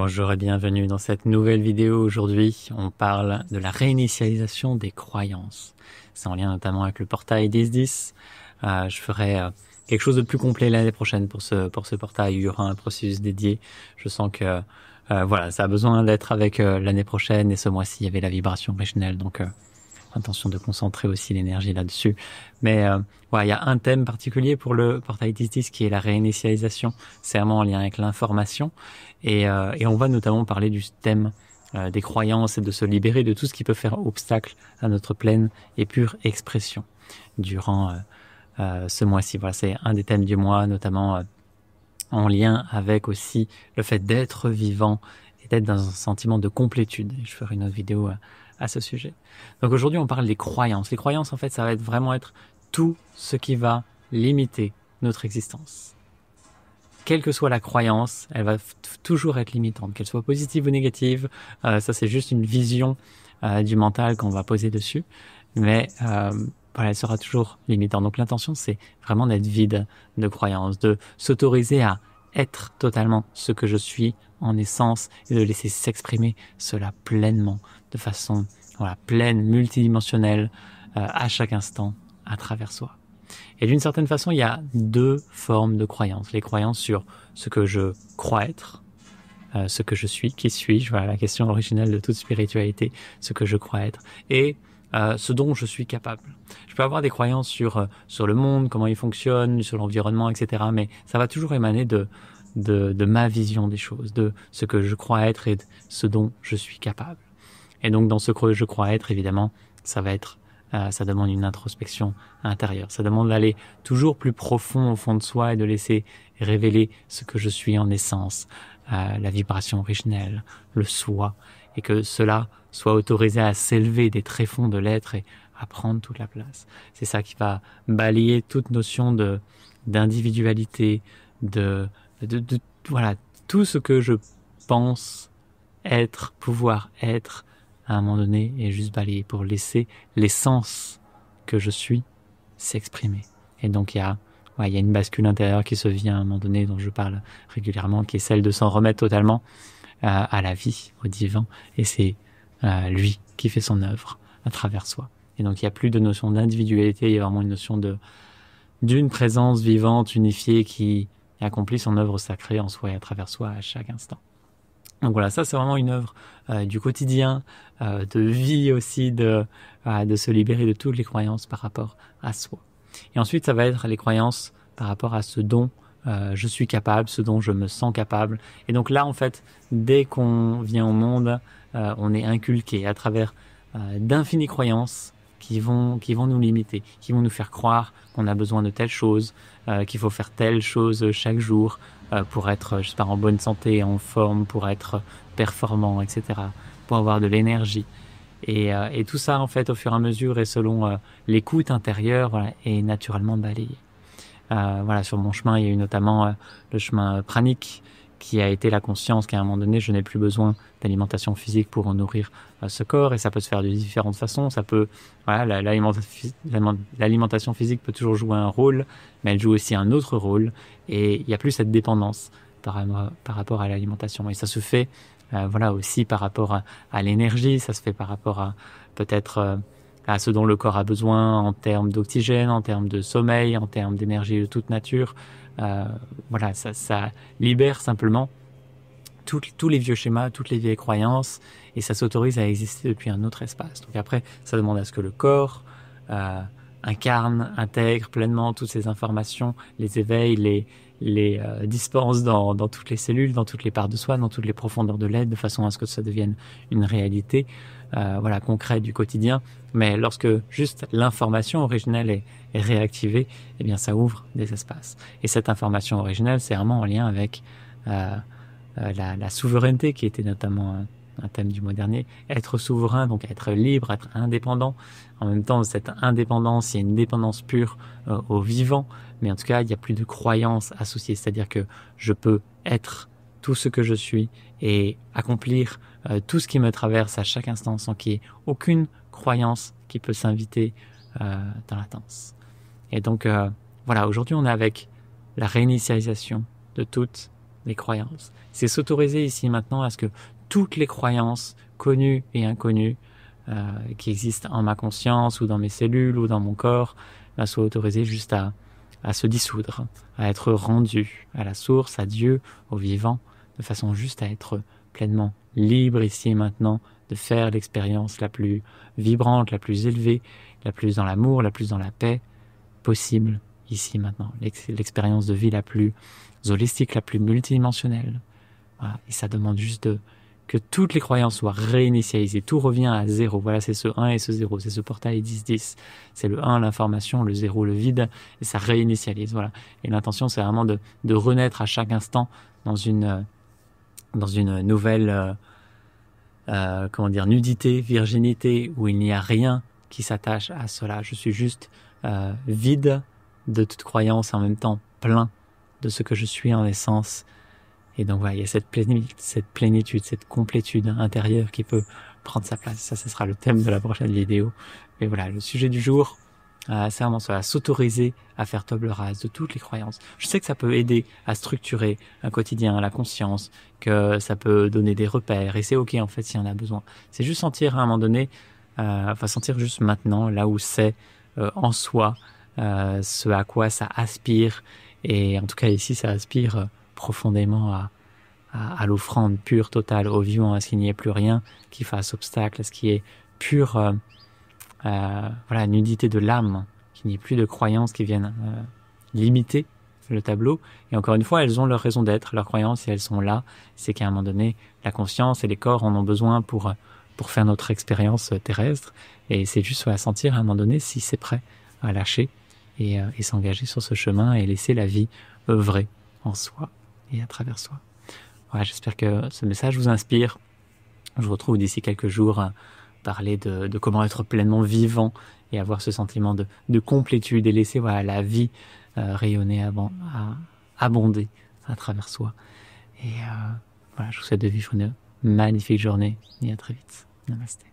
Bonjour et bienvenue dans cette nouvelle vidéo. Aujourd'hui, on parle de la réinitialisation des croyances. C'est en lien notamment avec le portail 10-10, euh, je ferai euh, quelque chose de plus complet l'année prochaine pour ce, pour ce portail. Il y aura un processus dédié. Je sens que euh, voilà, ça a besoin d'être avec l'année prochaine et ce mois-ci, il y avait la vibration régionale, Donc, intention de concentrer aussi l'énergie là-dessus. Mais euh, voilà, il y a un thème particulier pour le portail Tistis qui est la réinitialisation. C'est vraiment en lien avec l'information. Et, euh, on va notamment parler du thème euh, des croyances et de se libérer de tout ce qui peut faire obstacle à notre pleine et pure expression durant ce mois-ci. Voilà, c'est un des thèmes du mois, notamment en lien avec aussi le fait d'être vivant et d'être dans un sentiment de complétude. Je ferai une autre vidéo à ce sujet. Donc aujourd'hui, on parle des croyances. Les croyances, en fait, ça va être vraiment être tout ce qui va limiter notre existence. Quelle que soit la croyance, elle va toujours être limitante, qu'elle soit positive ou négative. Euh, ça, c'est juste une vision euh, du mental qu'on va poser dessus. Mais euh, voilà, elle sera toujours limitante. Donc l'intention, c'est vraiment d'être vide de croyances, de s'autoriser à être totalement ce que je suis en essence et de laisser s'exprimer cela pleinement de façon voilà, pleine, multidimensionnelle, euh, à chaque instant, à travers soi. Et d'une certaine façon, il y a deux formes de croyances. Les croyances sur ce que je crois être, euh, ce que je suis, qui suis-je, la question originelle de toute spiritualité, ce que je crois être, et euh, ce dont je suis capable. Je peux avoir des croyances sur, sur le monde, comment il fonctionne, sur l'environnement, etc. Mais ça va toujours émaner de, de, de ma vision des choses, de ce que je crois être et de ce dont je suis capable. Et donc dans ce que je crois être, évidemment, ça va être, euh, ça demande une introspection intérieure. Ça demande d'aller toujours plus profond au fond de soi et de laisser révéler ce que je suis en essence, euh, la vibration originelle, le soi, et que cela soit autorisé à s'élever des tréfonds de l'être et à prendre toute la place. C'est ça qui va balayer toute notion de d'individualité, de, de, de, voilà tout ce que je pense être, pouvoir être, à un moment donné et juste balayer pour laisser l'essence que je suis s'exprimer. Et donc il y a il une bascule intérieure qui se vient à un moment donné dont je parle régulièrement, qui est celle de s'en remettre totalement euh, à la vie, au divin, et c'est euh, lui qui fait son œuvre à travers soi. Et donc il n'y a plus de notion d'individualité, il y a vraiment une notion de d'une présence vivante, unifiée, qui accomplit son œuvre sacrée en soi et à travers soi à chaque instant. Donc voilà, ça c'est vraiment une œuvre euh, du quotidien, euh, de vie aussi, de, euh, de se libérer de toutes les croyances par rapport à soi. Et ensuite, ça va être les croyances par rapport à ce dont je suis capable, ce dont je me sens capable. Et donc là, en fait, dès qu'on vient au monde, on est inculqué à travers d'infinies croyances qui vont, qui vont nous limiter, qui vont nous faire croire qu'on a besoin de telle chose, euh, qu'il faut faire telle chose chaque jour euh, pour être, je pas, en bonne santé, en forme, pour être performant, etc., pour avoir de l'énergie. Euh, et, tout ça, en fait, au fur et à mesure et selon l'écoute intérieure, est naturellement balayé. voilà, sur mon chemin, il y a eu notamment le chemin pranique qui a été la conscience qu'à un moment donné, je n'ai plus besoin d'alimentation physique pour nourrir euh, ce corps, et ça peut se faire de différentes façons. Ça peut, voilà, l'alimentation physique peut toujours jouer un rôle, mais elle joue aussi un autre rôle, et il n'y a plus cette dépendance par, rapport à l'alimentation. Et ça se fait, euh, voilà, aussi par rapport à, l'énergie, ça se fait par rapport à peut-être euh, à ce dont le corps a besoin en termes d'oxygène, en termes de sommeil, en termes d'énergie de toute nature. Euh, voilà, ça, libère simplement tous les vieux schémas, toutes les vieilles croyances, et ça s'autorise à exister depuis un autre espace. Donc après, ça demande à ce que le corps, euh, incarne, intègre pleinement toutes ces informations, les éveille, les, euh, dispense dans, toutes les cellules, dans toutes les parts de soi, dans toutes les profondeurs de l'aide de façon à ce que ça devienne une réalité euh, voilà, concrète du quotidien. Mais lorsque juste l'information originelle est, réactivée, eh bien ça ouvre des espaces. Et cette information originelle, c'est vraiment en lien avec euh, la, souveraineté qui était notamment un thème du mois dernier, être souverain, donc être libre, être indépendant. En même temps, cette indépendance, il y a une dépendance pure euh, au vivant, mais en tout cas, il n'y a plus de croyance associée, c'est-à-dire que je peux être tout ce que je suis et accomplir euh, tout ce qui me traverse à chaque instant sans qu'il y ait aucune croyance qui peut s'inviter euh, dans l'attente. Et donc, euh, voilà, aujourd'hui, on est avec la réinitialisation de toutes les croyances. C'est s'autoriser ici maintenant à ce que toutes les croyances connues et inconnues euh, qui existent en ma conscience ou dans mes cellules ou dans mon corps ben, soient autorisées juste à, à se dissoudre, à être rendu à la source, à Dieu, au vivant, de façon juste à être pleinement libre ici et maintenant de faire l'expérience la plus vibrante, la plus élevée, la plus dans l'amour, la plus dans la paix possible ici et maintenant. L'expérience de vie la plus holistique, la plus multidimensionnelle. Et ça demande juste de que toutes les croyances soient réinitialisées, tout revient à zéro. Voilà, c'est ce 1 et ce 0, c'est ce portail 10-10. C'est le 1, l'information, le 0, le vide, et ça réinitialise. Voilà. Et l'intention, c'est vraiment de, de, renaître à chaque instant dans une, euh, dans une nouvelle, euh, euh, comment dire, nudité, virginité, où il n'y a rien qui s'attache à cela. Je suis juste vide de toute croyance, en même temps plein de ce que je suis en essence et donc voilà, il y a cette plénitude, cette, plénitude, cette complétude intérieure qui peut prendre sa place. Ça, ce sera le thème de la prochaine vidéo. Mais voilà, le sujet du jour, euh, c'est vraiment ça, s'autoriser à faire table rase de toutes les croyances. Je sais que ça peut aider à structurer un quotidien, la conscience, que ça peut donner des repères, et c'est ok en fait s'il y en a besoin. C'est juste sentir à un moment donné, euh, enfin sentir juste maintenant, là où c'est euh, en soi, ce à quoi ça aspire, et en tout cas ici ça aspire profondément à, l'offrande pure, totale, au vivant, à ce qu'il n'y ait plus rien qui fasse obstacle, à ce qu'il y ait pure euh, euh, voilà, nudité de l'âme, qu'il n'y ait plus de croyances qui viennent euh, limiter le tableau. Et encore une fois, elles ont leur raison d'être, leurs croyances, et elles sont là. C'est qu'à un moment donné, la conscience et les corps en ont besoin pour, pour faire notre expérience terrestre. Et c'est juste à sentir à un moment donné si c'est prêt à lâcher et, et s'engager sur ce chemin et laisser la vie œuvrer en soi et à travers soi. Voilà, J'espère que ce message vous inspire. Je vous retrouve d'ici quelques jours parler de, comment être pleinement vivant et avoir ce sentiment de, complétude et laisser voilà, la vie euh, rayonner, avant, à, abonder à travers soi. Et euh, voilà, je vous souhaite de vivre une magnifique journée et à très vite. Namaste.